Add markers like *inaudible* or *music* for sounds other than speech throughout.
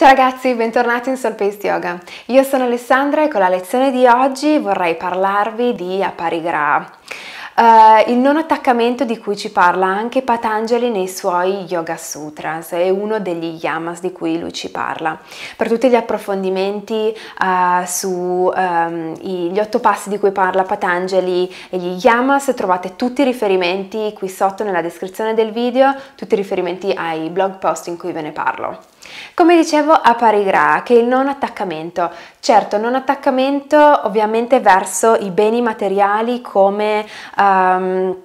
Ciao ragazzi, bentornati in Solpace Yoga. Io sono Alessandra e con la lezione di oggi vorrei parlarvi di Aparigraha. Uh, eh, il non attaccamento di cui ci parla anche Patanjali nei suoi Yoga Sutras è uno degli yamas di cui lui ci parla. Per tutti gli approfondimenti uh, eh, sugli ehm, um, otto passi di cui parla Patanjali e gli yamas trovate tutti i riferimenti qui sotto nella descrizione del video, tutti i riferimenti ai blog post in cui ve ne parlo. Come dicevo a Parigra, che il non attaccamento, certo non attaccamento ovviamente verso i beni materiali come... Um,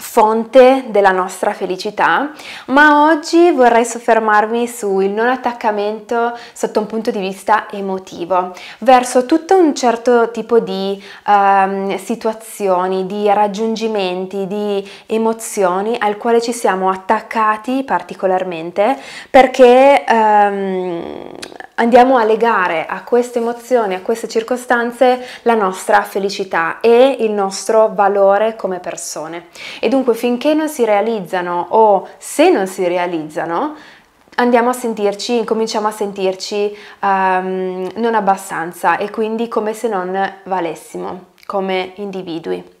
fonte della nostra felicità, ma oggi vorrei soffermarmi sul non attaccamento sotto un punto di vista emotivo, verso tutto un certo tipo di um, situazioni, di raggiungimenti, di emozioni al quale ci siamo attaccati particolarmente perché um, andiamo a legare a queste emozioni, a queste circostanze, la nostra felicità e il nostro valore come persone. E dunque finché non si realizzano o se non si realizzano, andiamo a sentirci, cominciamo a sentirci um, non abbastanza e quindi come se non valessimo come individui.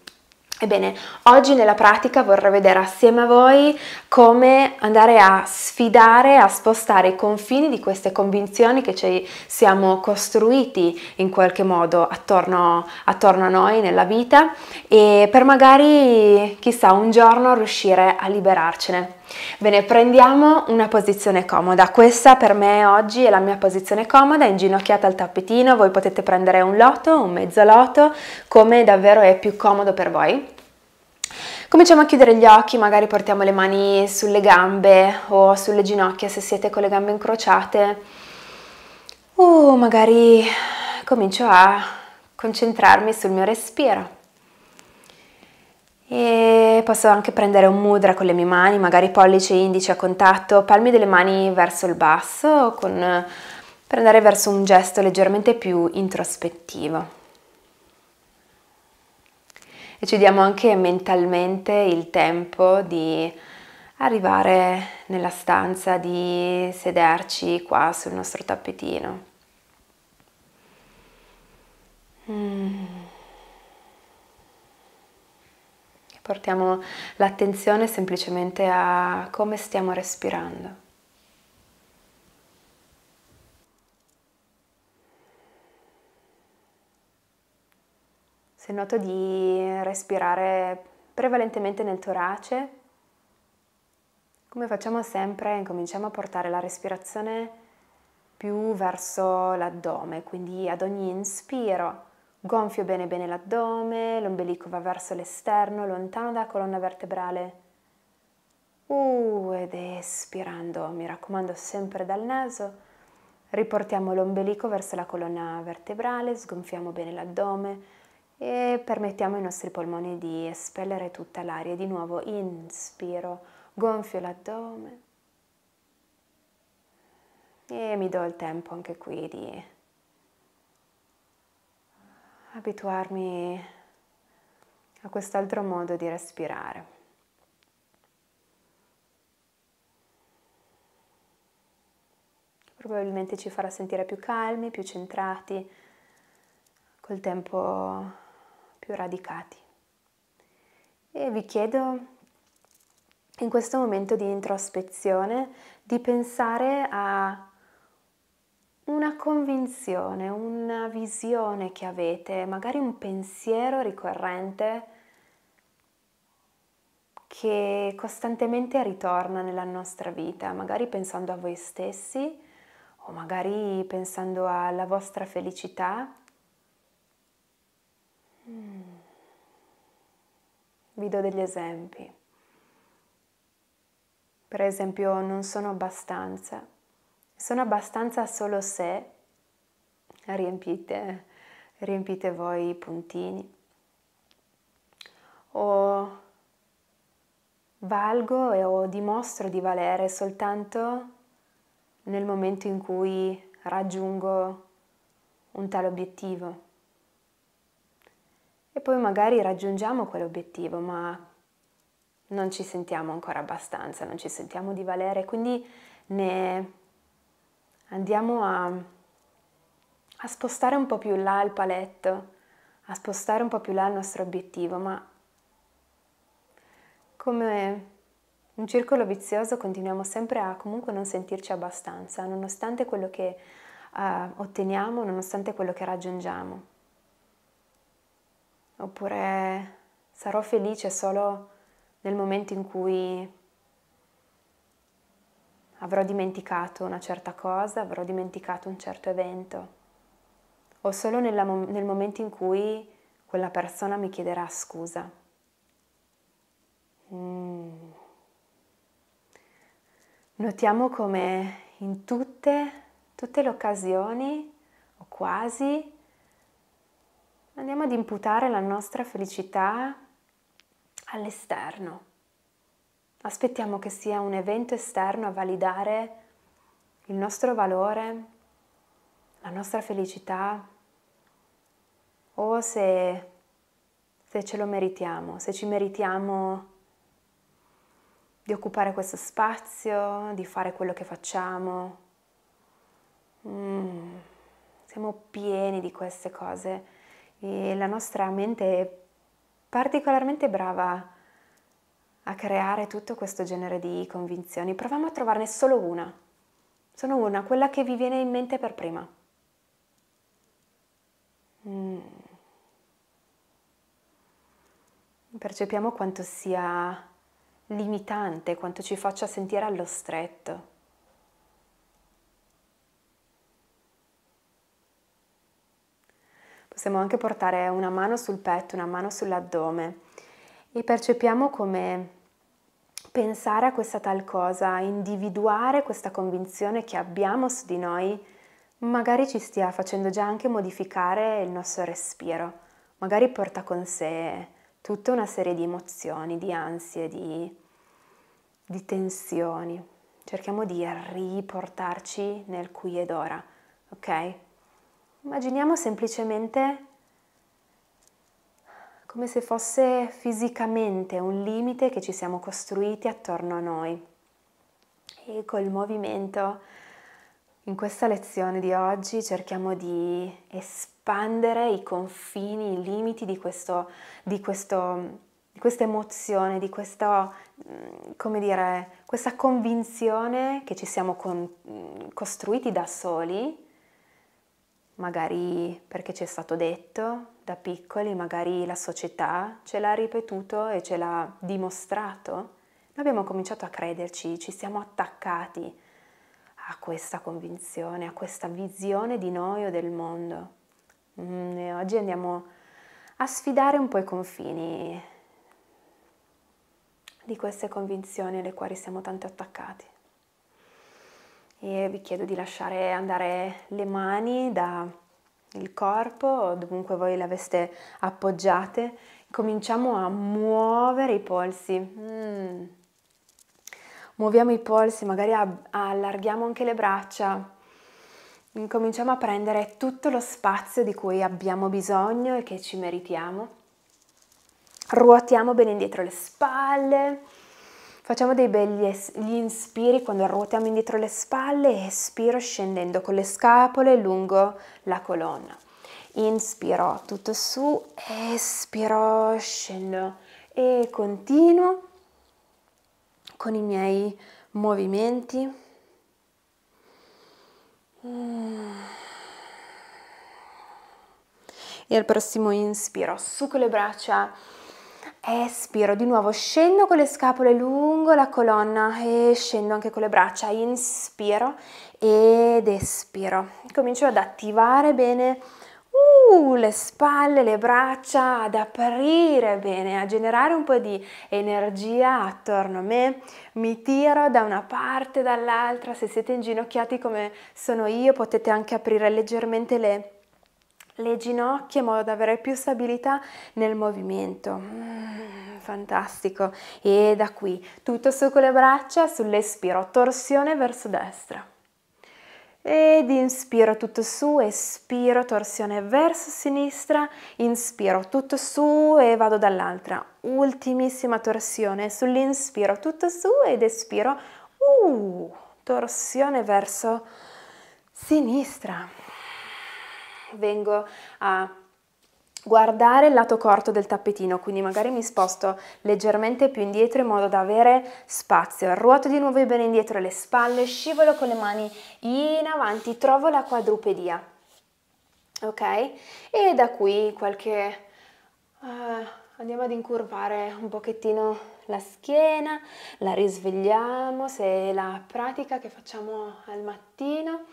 Ebbene, oggi nella pratica vorrei vedere assieme a voi come andare a sfidare, a spostare i confini di queste convinzioni che ci siamo costruiti in qualche modo attorno, attorno a noi nella vita e per magari, chissà, un giorno riuscire a liberarcene. Bene, prendiamo una posizione comoda. Questa per me oggi è la mia posizione comoda, inginocchiata al tappetino. Voi potete prendere un loto, un mezzo loto, come davvero è più comodo per voi. Cominciamo a chiudere gli occhi, magari portiamo le mani sulle gambe o sulle ginocchia se siete con le gambe incrociate. Uh, magari comincio a concentrarmi sul mio respiro e posso anche prendere un mudra con le mie mani, magari pollice e indice a contatto, palmi delle mani verso il basso con, per andare verso un gesto leggermente più introspettivo. E ci diamo anche mentalmente il tempo di arrivare nella stanza, di sederci qua sul nostro tappetino. Mm. Portiamo l'attenzione semplicemente a come stiamo respirando. Se noto di respirare prevalentemente nel torace, come facciamo sempre, incominciamo a portare la respirazione più verso l'addome, quindi ad ogni inspiro Gonfio bene bene l'addome, l'ombelico va verso l'esterno, lontano dalla colonna vertebrale. Uh, ed espirando, mi raccomando sempre dal naso, riportiamo l'ombelico verso la colonna vertebrale, sgonfiamo bene l'addome e permettiamo ai nostri polmoni di espellere tutta l'aria. Di nuovo inspiro, gonfio l'addome e mi do il tempo anche qui di abituarmi a quest'altro modo di respirare. Probabilmente ci farà sentire più calmi, più centrati, col tempo più radicati. E vi chiedo in questo momento di introspezione di pensare a una convinzione, una visione che avete, magari un pensiero ricorrente che costantemente ritorna nella nostra vita, magari pensando a voi stessi o magari pensando alla vostra felicità. Mm. Vi do degli esempi. Per esempio, non sono abbastanza sono abbastanza solo se riempite, riempite voi i puntini. O valgo e o dimostro di valere soltanto nel momento in cui raggiungo un tale obiettivo. E poi magari raggiungiamo quell'obiettivo, ma non ci sentiamo ancora abbastanza, non ci sentiamo di valere, quindi ne andiamo a, a spostare un po' più là il paletto, a spostare un po' più là il nostro obiettivo, ma come un circolo vizioso continuiamo sempre a comunque non sentirci abbastanza, nonostante quello che uh, otteniamo, nonostante quello che raggiungiamo. Oppure sarò felice solo nel momento in cui avrò dimenticato una certa cosa, avrò dimenticato un certo evento, o solo nella, nel momento in cui quella persona mi chiederà scusa. Mm. Notiamo come in tutte, tutte le occasioni, o quasi, andiamo ad imputare la nostra felicità all'esterno aspettiamo che sia un evento esterno a validare il nostro valore, la nostra felicità o se, se ce lo meritiamo, se ci meritiamo di occupare questo spazio, di fare quello che facciamo. Mm, siamo pieni di queste cose e la nostra mente è particolarmente brava a a creare tutto questo genere di convinzioni. Proviamo a trovarne solo una, solo una, quella che vi viene in mente per prima. Mm. Percepiamo quanto sia limitante, quanto ci faccia sentire allo stretto. Possiamo anche portare una mano sul petto, una mano sull'addome e percepiamo come pensare a questa tal cosa, individuare questa convinzione che abbiamo su di noi, magari ci stia facendo già anche modificare il nostro respiro, magari porta con sé tutta una serie di emozioni, di ansie, di, di tensioni. Cerchiamo di riportarci nel qui ed ora, ok? Immaginiamo semplicemente come se fosse fisicamente un limite che ci siamo costruiti attorno a noi. E col movimento in questa lezione di oggi cerchiamo di espandere i confini, i limiti di, questo, di, questo, di questa emozione, di questo, mm, dire, questa convinzione che ci siamo con, mm, costruiti da soli magari perché ci è stato detto da piccoli, magari la società ce l'ha ripetuto e ce l'ha dimostrato, noi abbiamo cominciato a crederci, ci siamo attaccati a questa convinzione, a questa visione di noi o del mondo. Mm, e oggi andiamo a sfidare un po' i confini di queste convinzioni alle quali siamo tanto attaccati e vi chiedo di lasciare andare le mani dal corpo, dovunque voi le aveste appoggiate. Cominciamo a muovere i polsi. Mm. Muoviamo i polsi, magari allarghiamo anche le braccia. Cominciamo a prendere tutto lo spazio di cui abbiamo bisogno e che ci meritiamo. Ruotiamo bene indietro le spalle Facciamo dei begli es- gli inspiri quando ruotiamo indietro le spalle e espiro scendendo con le scapole lungo la colonna. Inspiro tutto su, espiro, scendo e continuo con i miei movimenti. E al prossimo inspiro, su con le braccia Espiro, di nuovo scendo con le scapole lungo la colonna e scendo anche con le braccia, inspiro ed espiro. Comincio ad attivare bene uh, le spalle, le braccia, ad aprire bene, a generare un po' di energia attorno a me. Mi tiro da una parte dall'altra, se siete inginocchiati come sono io potete anche aprire leggermente le le ginocchia in modo da avere più stabilità nel movimento. Mm, fantastico. E da qui, tutto su con le braccia, sull'espiro, torsione verso destra. Ed inspiro tutto su, espiro, torsione verso sinistra, inspiro tutto su e vado dall'altra. Ultimissima torsione, sull'inspiro tutto su ed espiro, uh, torsione verso sinistra vengo a guardare il lato corto del tappetino, quindi magari mi sposto leggermente più indietro in modo da avere spazio, ruoto di nuovo bene indietro le spalle, scivolo con le mani in avanti, trovo la quadrupedia, ok? E da qui qualche... Uh, andiamo ad incurvare un pochettino la schiena, la risvegliamo se è la pratica che facciamo al mattino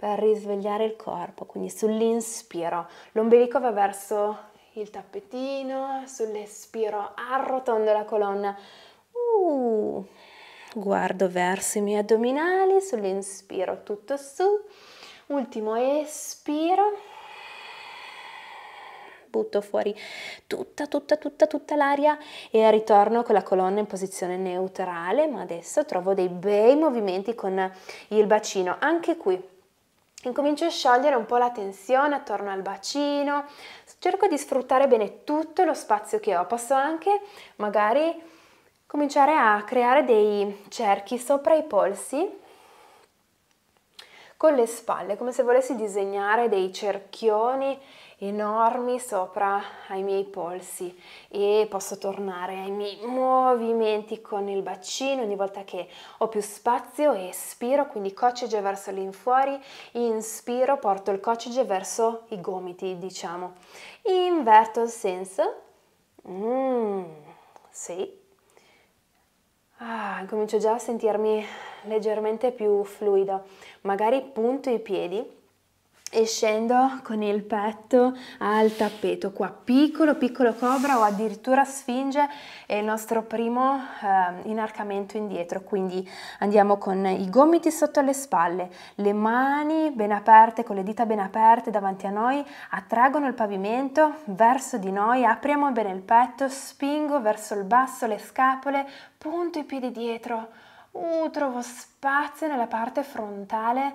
per risvegliare il corpo, quindi sull'inspiro. L'ombelico va verso il tappetino, sull'espiro arrotondo la colonna. Uh, guardo verso i miei addominali, sull'inspiro tutto su. Ultimo espiro. Butto fuori tutta, tutta, tutta, tutta l'aria e ritorno con la colonna in posizione neutrale, ma adesso trovo dei bei movimenti con il bacino. Anche qui Incomincio a sciogliere un po' la tensione attorno al bacino, cerco di sfruttare bene tutto lo spazio che ho, posso anche magari cominciare a creare dei cerchi sopra i polsi con le spalle, come se volessi disegnare dei cerchioni enormi sopra ai miei polsi e posso tornare ai miei movimenti con il bacino ogni volta che ho più spazio espiro quindi coccige verso l'infuori inspiro porto il coccige verso i gomiti diciamo inverto il senso mm, sì ah, comincio già a sentirmi leggermente più fluido. magari punto i piedi e scendo con il petto al tappeto qua piccolo piccolo cobra o addirittura sfinge è il nostro primo eh, inarcamento indietro quindi andiamo con i gomiti sotto le spalle le mani ben aperte con le dita ben aperte davanti a noi attraggono il pavimento verso di noi apriamo bene il petto spingo verso il basso le scapole punto i piedi dietro uh, trovo spazio nella parte frontale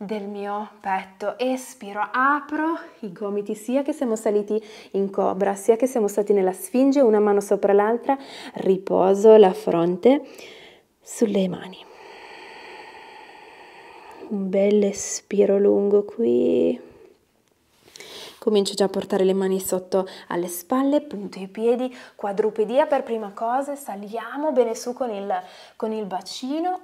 del mio petto, espiro, apro i gomiti sia che siamo saliti in cobra, sia che siamo stati nella sfinge, una mano sopra l'altra, riposo la fronte sulle mani. Un bel espiro lungo qui. Comincio già a portare le mani sotto alle spalle, punto i piedi, quadrupedia per prima cosa, saliamo bene su con il, con il bacino.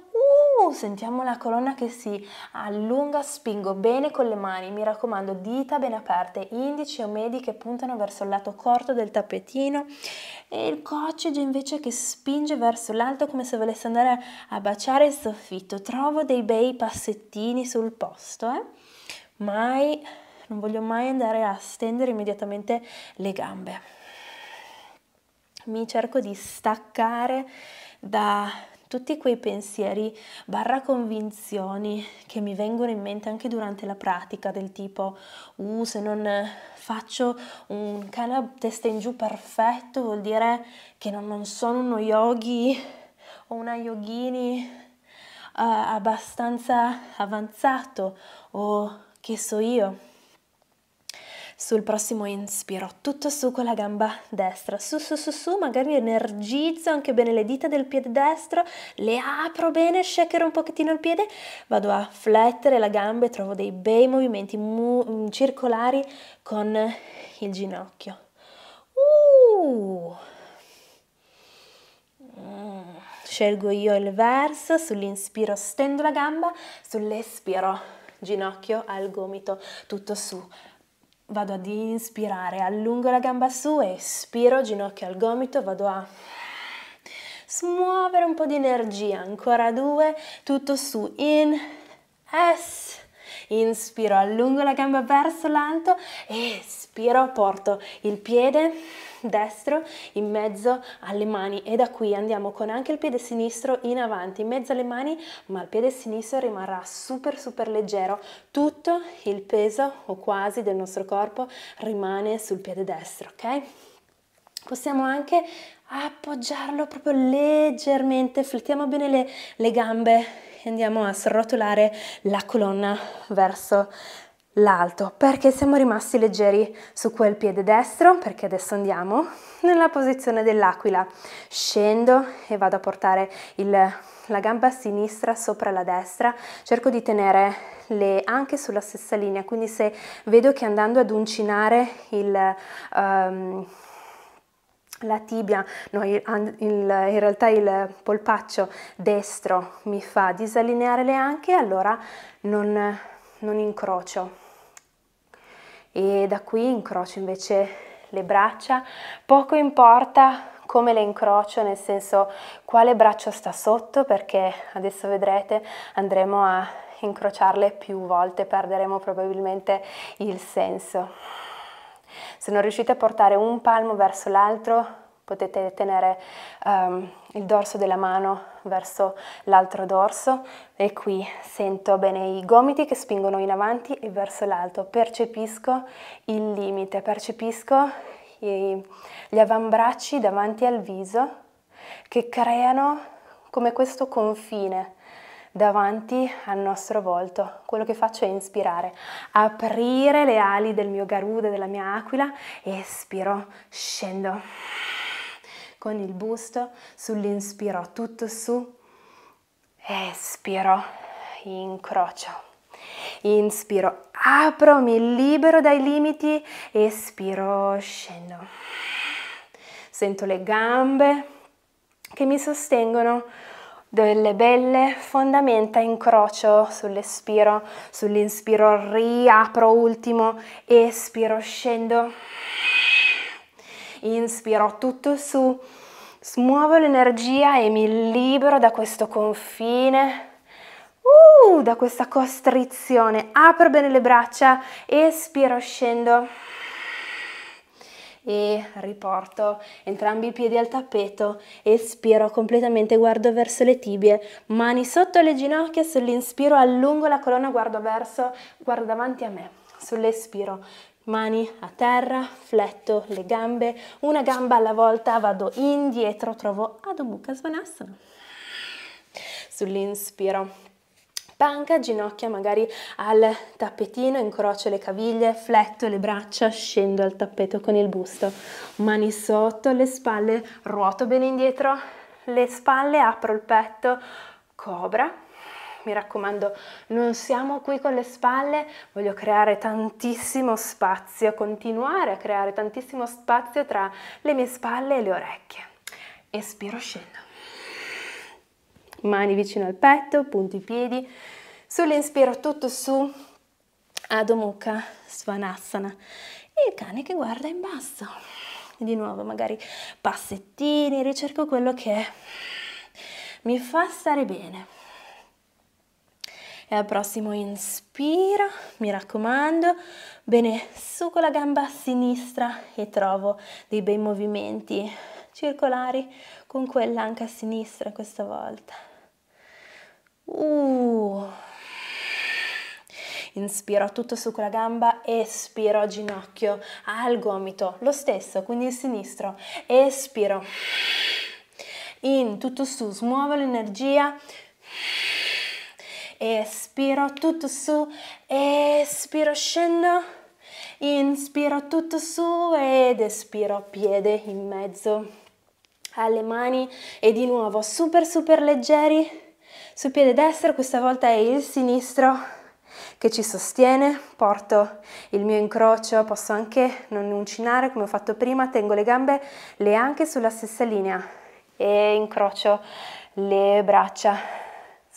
Uh, sentiamo la colonna che si allunga, spingo bene con le mani, mi raccomando dita ben aperte, indici o medi che puntano verso il lato corto del tappetino e il coccige invece che spinge verso l'alto come se volesse andare a baciare il soffitto. Trovo dei bei passettini sul posto, eh? mai non voglio mai andare a stendere immediatamente le gambe. Mi cerco di staccare da tutti quei pensieri barra convinzioni che mi vengono in mente anche durante la pratica del tipo uh, se non faccio un cane testa in giù perfetto vuol dire che non, non sono uno yogi o una yogini uh, eh, abbastanza avanzato o che so io sul prossimo inspiro, tutto su con la gamba destra, su su su su, magari energizzo anche bene le dita del piede destro, le apro bene, shaker un pochettino il piede, vado a flettere la gamba e trovo dei bei movimenti circolari con il ginocchio. Uh. Scelgo io il verso, sull'inspiro stendo la gamba, sull'espiro ginocchio al gomito, tutto su vado ad inspirare, allungo la gamba su, espiro, ginocchio al gomito, vado a smuovere un po' di energia, ancora due, tutto su, in, es, inspiro, allungo la gamba verso l'alto, espiro, porto il piede destro in mezzo alle mani e da qui andiamo con anche il piede sinistro in avanti in mezzo alle mani ma il piede sinistro rimarrà super super leggero tutto il peso o quasi del nostro corpo rimane sul piede destro ok possiamo anche appoggiarlo proprio leggermente flettiamo bene le, le gambe e andiamo a srotolare la colonna verso l'alto perché siamo rimasti leggeri su quel piede destro perché adesso andiamo nella posizione dell'aquila scendo e vado a portare il, la gamba sinistra sopra la destra cerco di tenere le anche sulla stessa linea quindi se vedo che andando ad uncinare il um, la tibia, no, il, il, in realtà il polpaccio destro mi fa disallineare le anche, allora non, non incrocio e da qui incrocio invece le braccia, poco importa come le incrocio, nel senso quale braccio sta sotto perché adesso vedrete andremo a incrociarle più volte, perderemo probabilmente il senso. Se non riuscite a portare un palmo verso l'altro, potete tenere um, il dorso della mano verso l'altro dorso e qui sento bene i gomiti che spingono in avanti e verso l'alto, percepisco il limite, percepisco i, gli avambracci davanti al viso che creano come questo confine davanti al nostro volto. Quello che faccio è inspirare, aprire le ali del mio garuda, della mia aquila, espiro, scendo con il busto, sull'inspiro tutto su, espiro, incrocio, inspiro, apro, mi libero dai limiti, espiro, scendo. Sento le gambe che mi sostengono, delle belle fondamenta incrocio sull'espiro, sull'inspiro riapro ultimo, espiro scendo, inspiro tutto su, Smuovo l'energia e mi libero da questo confine, uh, da questa costrizione. Apro bene le braccia, espiro, scendo e riporto entrambi i piedi al tappeto, espiro completamente, guardo verso le tibie, mani sotto le ginocchia, sull'inspiro allungo la colonna, guardo verso, guardo davanti a me, sull'espiro mani a terra, fletto le gambe, una gamba alla volta vado indietro, trovo Adho Mukha Svanasana. Sull'inspiro panca, ginocchia magari al tappetino, incrocio le caviglie, fletto le braccia, scendo al tappeto con il busto, mani sotto le spalle, ruoto bene indietro le spalle, apro il petto, cobra, mi raccomando non siamo qui con le spalle, voglio creare tantissimo spazio, continuare a creare tantissimo spazio tra le mie spalle e le orecchie. Espiro, scendo. Mani vicino al petto, punti i piedi. Sull'inspiro tutto su, Adho Mukha Svanasana. il cane che guarda in basso. di nuovo, magari passettini, ricerco quello che mi fa stare bene e al prossimo inspiro, mi raccomando, bene, su con la gamba sinistra e trovo dei bei movimenti circolari con quella anche a sinistra questa volta. Uh. Inspiro tutto su quella gamba, espiro ginocchio al gomito, lo stesso, quindi il sinistro, espiro in tutto su, smuovo l'energia espiro tutto su, espiro scendo, inspiro tutto su ed espiro piede in mezzo alle mani e di nuovo super super leggeri sul piede destro, questa volta è il sinistro che ci sostiene, porto il mio incrocio, posso anche non uncinare come ho fatto prima, tengo le gambe, le anche sulla stessa linea e incrocio le braccia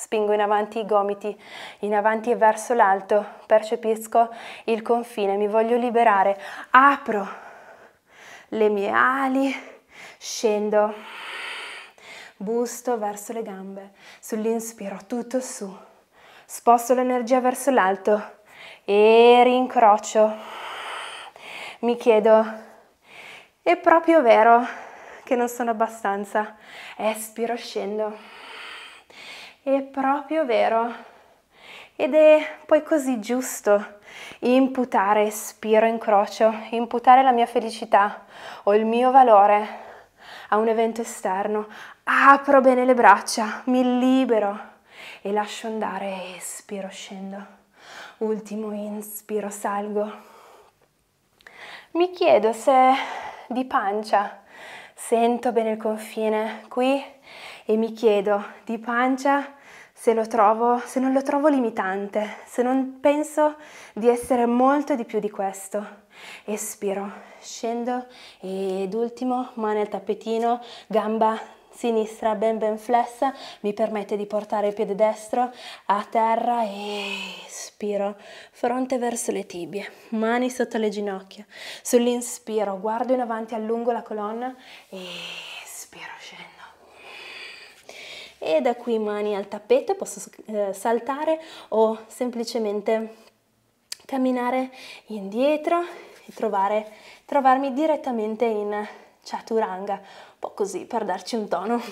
Spingo in avanti i gomiti, in avanti e verso l'alto, percepisco il confine, mi voglio liberare, apro le mie ali, scendo, busto verso le gambe, sull'inspiro tutto su, sposto l'energia verso l'alto e rincrocio. Mi chiedo, è proprio vero che non sono abbastanza? Espiro, scendo è proprio vero. Ed è poi così giusto imputare spiro in crocio, imputare la mia felicità o il mio valore a un evento esterno. Apro bene le braccia, mi libero e lascio andare, espiro, scendo. Ultimo inspiro, salgo. Mi chiedo se di pancia sento bene il confine qui e mi chiedo di pancia se, trovo, se non lo trovo limitante, se non penso di essere molto di più di questo. Espiro, scendo ed ultimo, mano al tappetino, gamba sinistra ben ben flessa, mi permette di portare il piede destro a terra e espiro, fronte verso le tibie, mani sotto le ginocchia, sull'inspiro guardo in avanti, allungo la colonna e e da qui mani al tappeto, posso eh, saltare o semplicemente camminare indietro e trovare, trovarmi direttamente in chaturanga, un po' così per darci un tono.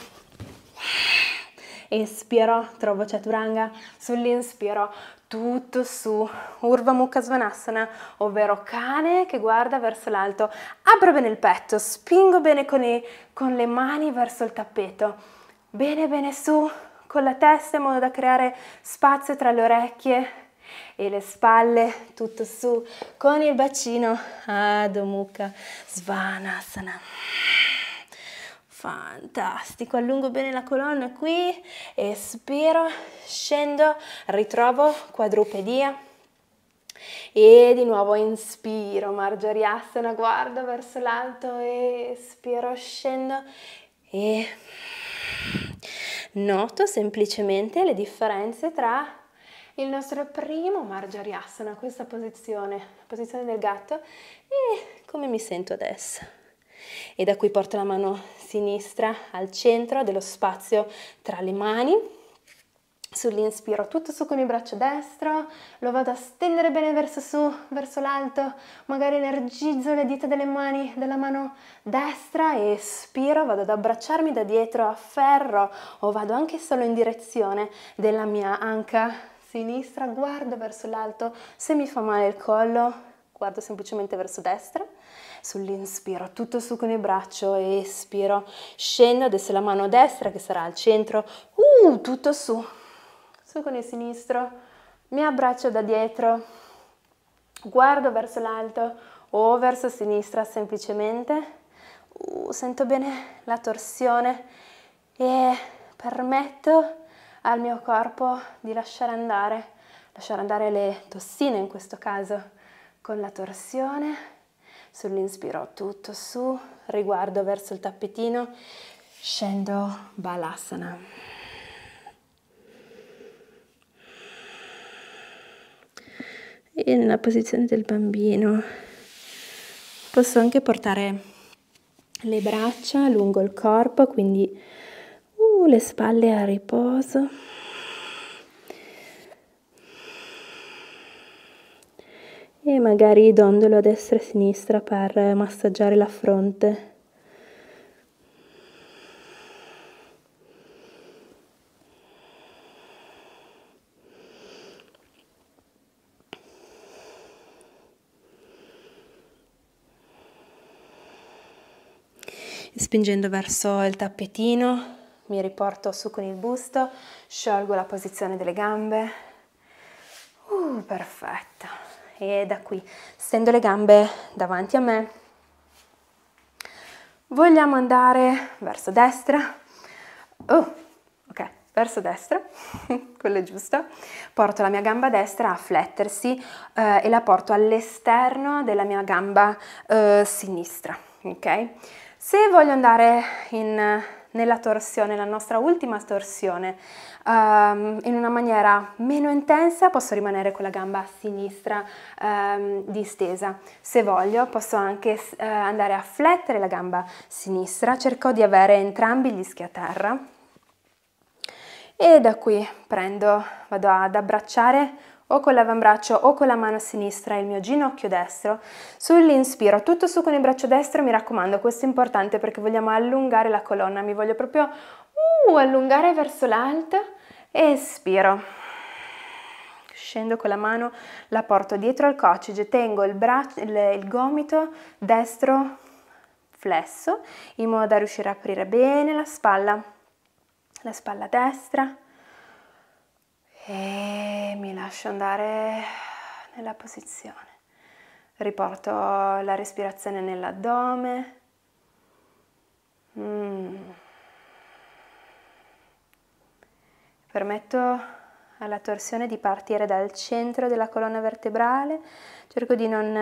Espiro, trovo chaturanga, sull'inspiro tutto su Urva Mukha Svanasana, ovvero cane che guarda verso l'alto. Apro bene il petto, spingo bene con le, con le mani verso il tappeto Bene, bene, su con la testa in modo da creare spazio tra le orecchie e le spalle, tutto su, con il bacino Adho ah, Mukha Svanasana. Fantastico, allungo bene la colonna qui, espiro, scendo, ritrovo quadrupedia e di nuovo inspiro, Marjoriasana, guardo verso l'alto, espiro, scendo e Noto semplicemente le differenze tra il nostro primo Marjorie questa posizione, la posizione del gatto, e come mi sento adesso. E da qui porto la mano sinistra al centro dello spazio tra le mani, Sull'inspiro tutto su con il braccio destro, lo vado a stendere bene verso su, verso l'alto, magari energizzo le dita delle mani, della mano destra espiro, vado ad abbracciarmi da dietro, afferro o vado anche solo in direzione della mia anca sinistra, guardo verso l'alto, se mi fa male il collo guardo semplicemente verso destra, sull'inspiro, tutto su con il braccio, espiro, scendo, adesso la mano destra che sarà al centro, uh, tutto su, poi con il sinistro mi abbraccio da dietro, guardo verso l'alto o verso sinistra semplicemente. Uh, sento bene la torsione e permetto al mio corpo di lasciare andare, lasciare andare le tossine in questo caso con la torsione. Sull'inspiro tutto su, riguardo verso il tappetino, scendo balasana. e nella posizione del bambino. Posso anche portare le braccia lungo il corpo, quindi uh, le spalle a riposo. E magari dondolo a destra e a sinistra per massaggiare la fronte. spingendo verso il tappetino, mi riporto su con il busto, sciolgo la posizione delle gambe. Uh, perfetto. E da qui stendo le gambe davanti a me. Vogliamo andare verso destra. Oh, ok, verso destra, *laughs* quello è giusto. Porto la mia gamba destra a flettersi eh, e la porto all'esterno della mia gamba eh, sinistra, ok? Se voglio andare in, nella torsione, la nostra ultima torsione, um, in una maniera meno intensa posso rimanere con la gamba sinistra um, distesa. Se voglio posso anche uh, andare a flettere la gamba sinistra, cerco di avere entrambi gli schi a terra. E da qui prendo, vado ad abbracciare o con l'avambraccio o con la mano sinistra e il mio ginocchio destro, sull'inspiro, tutto su con il braccio destro, mi raccomando, questo è importante perché vogliamo allungare la colonna, mi voglio proprio uh, allungare verso l'alto, espiro, scendo con la mano, la porto dietro al coccige, tengo il, braccio, il, il gomito destro flesso in modo da riuscire a aprire bene la spalla, la spalla destra, e mi lascio andare nella posizione. Riporto la respirazione nell'addome. Mm. Permetto alla torsione di partire dal centro della colonna vertebrale, cerco di non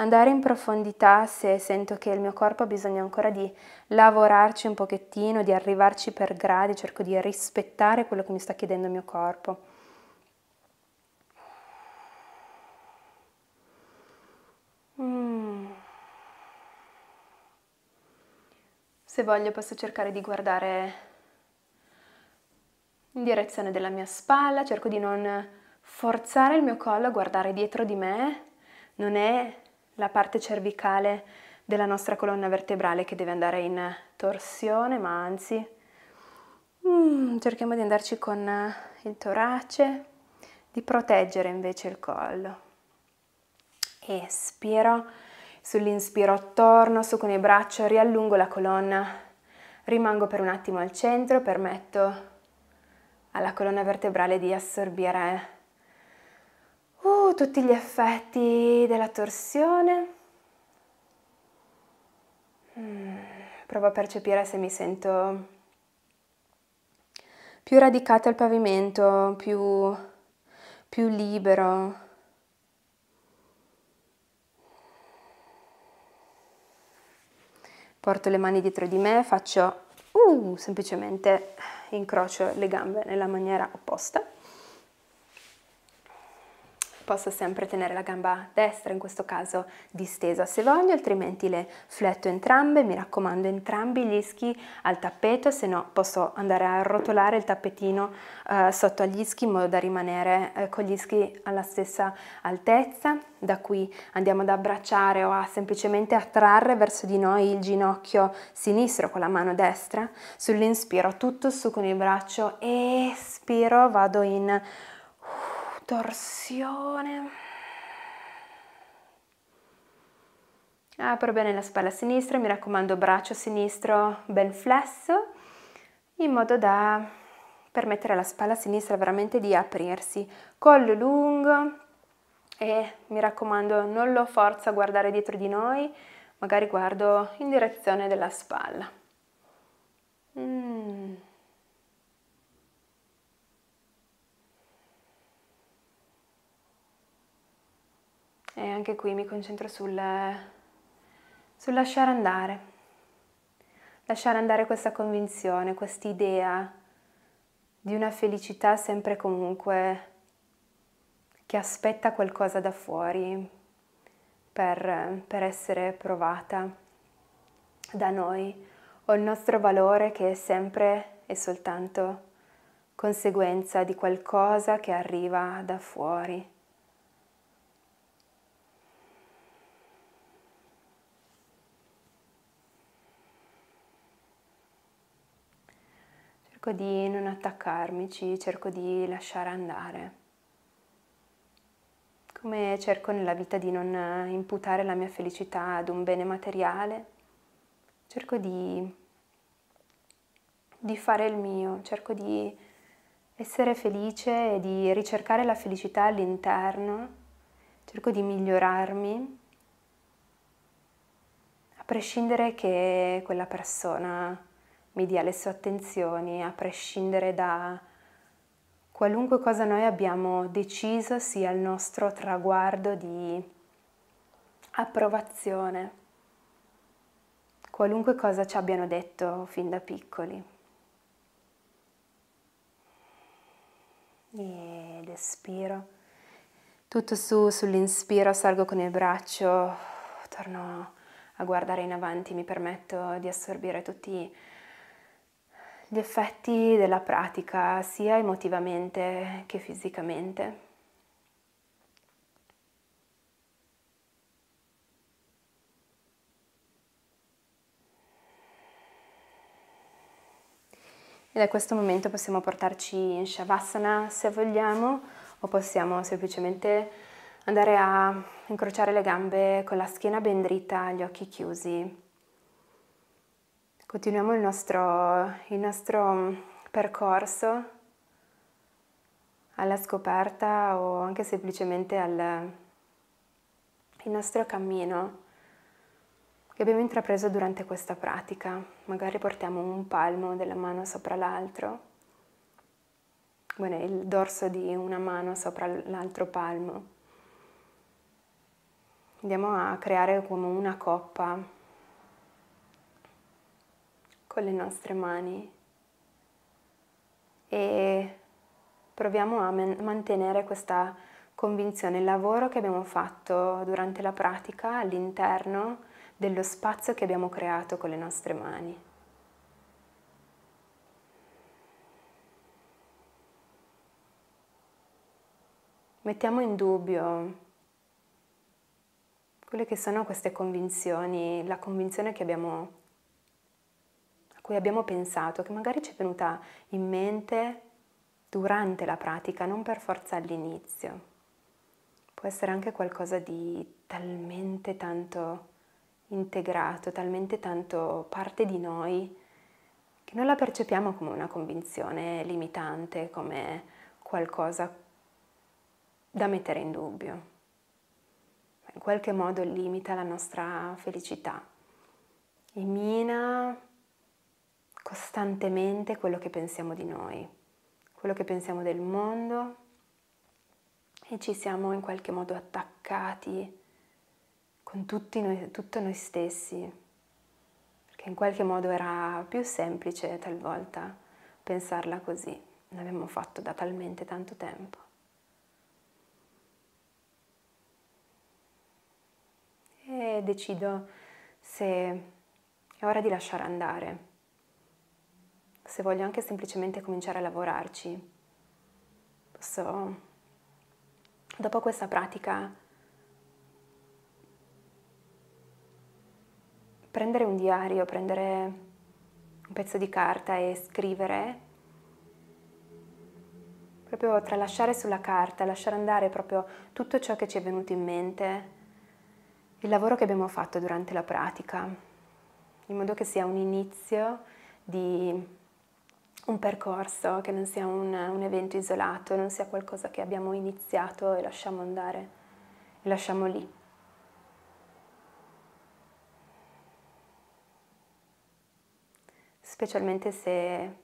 andare in profondità se sento che il mio corpo ha bisogno ancora di lavorarci un pochettino, di arrivarci per gradi, cerco di rispettare quello che mi sta chiedendo il mio corpo. Mm. Se voglio posso cercare di guardare in direzione della mia spalla, cerco di non forzare il mio collo a guardare dietro di me, non è la parte cervicale della nostra colonna vertebrale che deve andare in torsione, ma anzi mm, cerchiamo di andarci con eh, il torace, di proteggere invece il collo. Espiro, sull'inspiro torno su con i braccio, riallungo la colonna, rimango per un attimo al centro, permetto alla colonna vertebrale di assorbire tutti gli effetti della torsione. Mm, provo a percepire se mi sento più radicato al pavimento, più, più libero. Porto le mani dietro di me, faccio uh, semplicemente incrocio le gambe nella maniera opposta posso sempre tenere la gamba destra in questo caso distesa se voglio, altrimenti le fletto entrambe, mi raccomando entrambi gli ischi al tappeto, se no posso andare a arrotolare il tappetino eh, sotto agli ischi in modo da rimanere eh, con gli ischi alla stessa altezza, da qui andiamo ad abbracciare o a semplicemente attrarre verso di noi il ginocchio sinistro con la mano destra, sull'inspiro tutto su con il braccio, espiro, vado in torsione apro bene la spalla sinistra mi raccomando braccio sinistro ben flesso in modo da permettere alla spalla sinistra veramente di aprirsi collo lungo e mi raccomando non lo forza a guardare dietro di noi magari guardo in direzione della spalla E anche qui mi concentro sul, sul lasciare andare, lasciare andare questa convinzione, questa idea di una felicità sempre comunque che aspetta qualcosa da fuori per, per essere provata da noi o il nostro valore che è sempre e soltanto conseguenza di qualcosa che arriva da fuori. cerco di non attaccarmici, cerco di lasciare andare. Come cerco nella vita di non eh, imputare la mia felicità ad un bene materiale, cerco di, di fare il mio, cerco di essere felice e di ricercare la felicità all'interno, cerco di migliorarmi a prescindere che quella persona mi dia le sue attenzioni, a prescindere da qualunque cosa noi abbiamo deciso sia il nostro traguardo di approvazione, qualunque cosa ci abbiano detto fin da piccoli. Ed espiro. Tutto su sull'inspiro, salgo con il braccio, torno a guardare in avanti, mi permetto di assorbire tutti i gli effetti della pratica sia emotivamente che fisicamente. E da questo momento possiamo portarci in Shavasana se vogliamo o possiamo semplicemente andare a incrociare le gambe con la schiena ben dritta, gli occhi chiusi Continuiamo il nostro, il nostro mm, percorso alla scoperta o anche semplicemente al nostro cammino che abbiamo intrapreso durante questa pratica. Magari portiamo un palmo della mano sopra l'altro, bueno, il dorso di una mano sopra l'altro palmo. Andiamo a creare come una coppa con le nostre mani e proviamo a mantenere questa convinzione, il lavoro che abbiamo fatto durante la pratica all'interno dello spazio che abbiamo creato con le nostre mani. Mettiamo in dubbio quelle che sono queste convinzioni, la convinzione che abbiamo cui abbiamo pensato, che magari ci è venuta in mente durante la pratica, non per forza all'inizio. Può essere anche qualcosa di talmente tanto integrato, talmente tanto parte di noi, che non la percepiamo come una convinzione limitante, come qualcosa da mettere in dubbio. In qualche modo limita la nostra felicità e mina costantemente quello che pensiamo di noi, quello che pensiamo del mondo e ci siamo in qualche modo attaccati con noi, tutto noi stessi, perché in qualche modo era più semplice talvolta pensarla così, l'abbiamo fatto da talmente tanto tempo. E decido se è ora di lasciare andare se voglio anche semplicemente cominciare a lavorarci. Posso, dopo questa pratica, prendere un diario, prendere un pezzo di carta e scrivere, proprio tralasciare sulla carta, lasciare andare proprio tutto ciò che ci è venuto in mente, il lavoro che abbiamo fatto durante la pratica, in modo che sia un inizio di un percorso, che non sia un, un, evento isolato, non sia qualcosa che abbiamo iniziato e lasciamo andare, e lasciamo lì. Specialmente se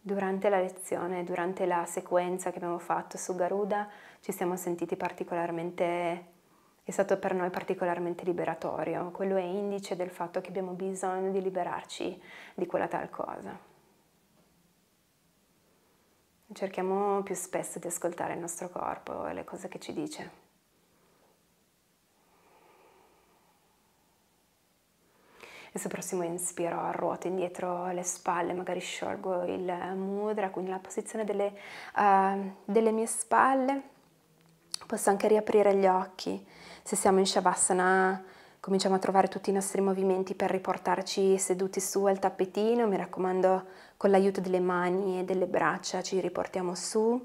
durante la lezione, durante la sequenza che abbiamo fatto su Garuda, ci siamo sentiti particolarmente è stato per noi particolarmente liberatorio, quello è indice del fatto che abbiamo bisogno di liberarci di quella tal cosa. Cerchiamo più spesso di ascoltare il nostro corpo e le cose che ci dice. Adesso prossimo inspiro, ruoto indietro le spalle, magari sciolgo il mudra, quindi la posizione delle, uh, delle mie spalle. Posso anche riaprire gli occhi. Se siamo in Shavasana cominciamo a trovare tutti i nostri movimenti per riportarci seduti su al tappetino. Mi raccomando con l'aiuto delle mani e delle braccia ci riportiamo su,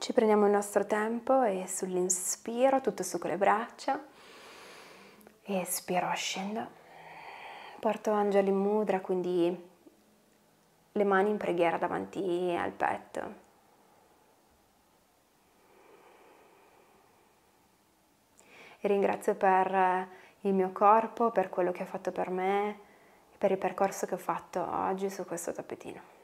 ci prendiamo il nostro tempo e sull'inspiro, tutto su con le braccia, espiro, scendo, porto angeli in mudra, quindi le mani in preghiera davanti al petto. E ringrazio per il mio corpo, per quello che ha fatto per me, per il percorso che ho fatto oggi su questo tappetino.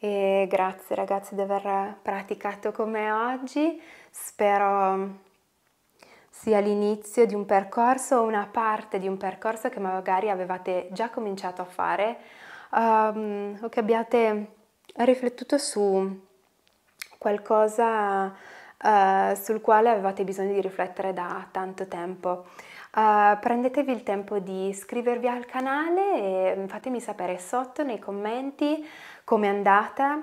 E grazie ragazzi di aver praticato con me oggi, spero sia l'inizio di un percorso o una parte di un percorso che magari avevate già cominciato a fare um, o che abbiate riflettuto su qualcosa eh, sul quale avevate bisogno di riflettere da tanto tempo. Uh, prendetevi il tempo di iscrivervi al canale e mm, fatemi sapere sotto nei commenti come è andata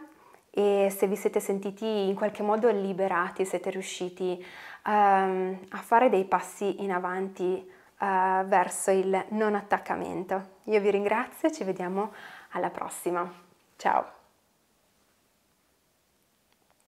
e se vi siete sentiti in qualche modo liberati, siete riusciti um, a fare dei passi in avanti uh, verso il non attaccamento. Io vi ringrazio, ci vediamo alla prossima. Ciao!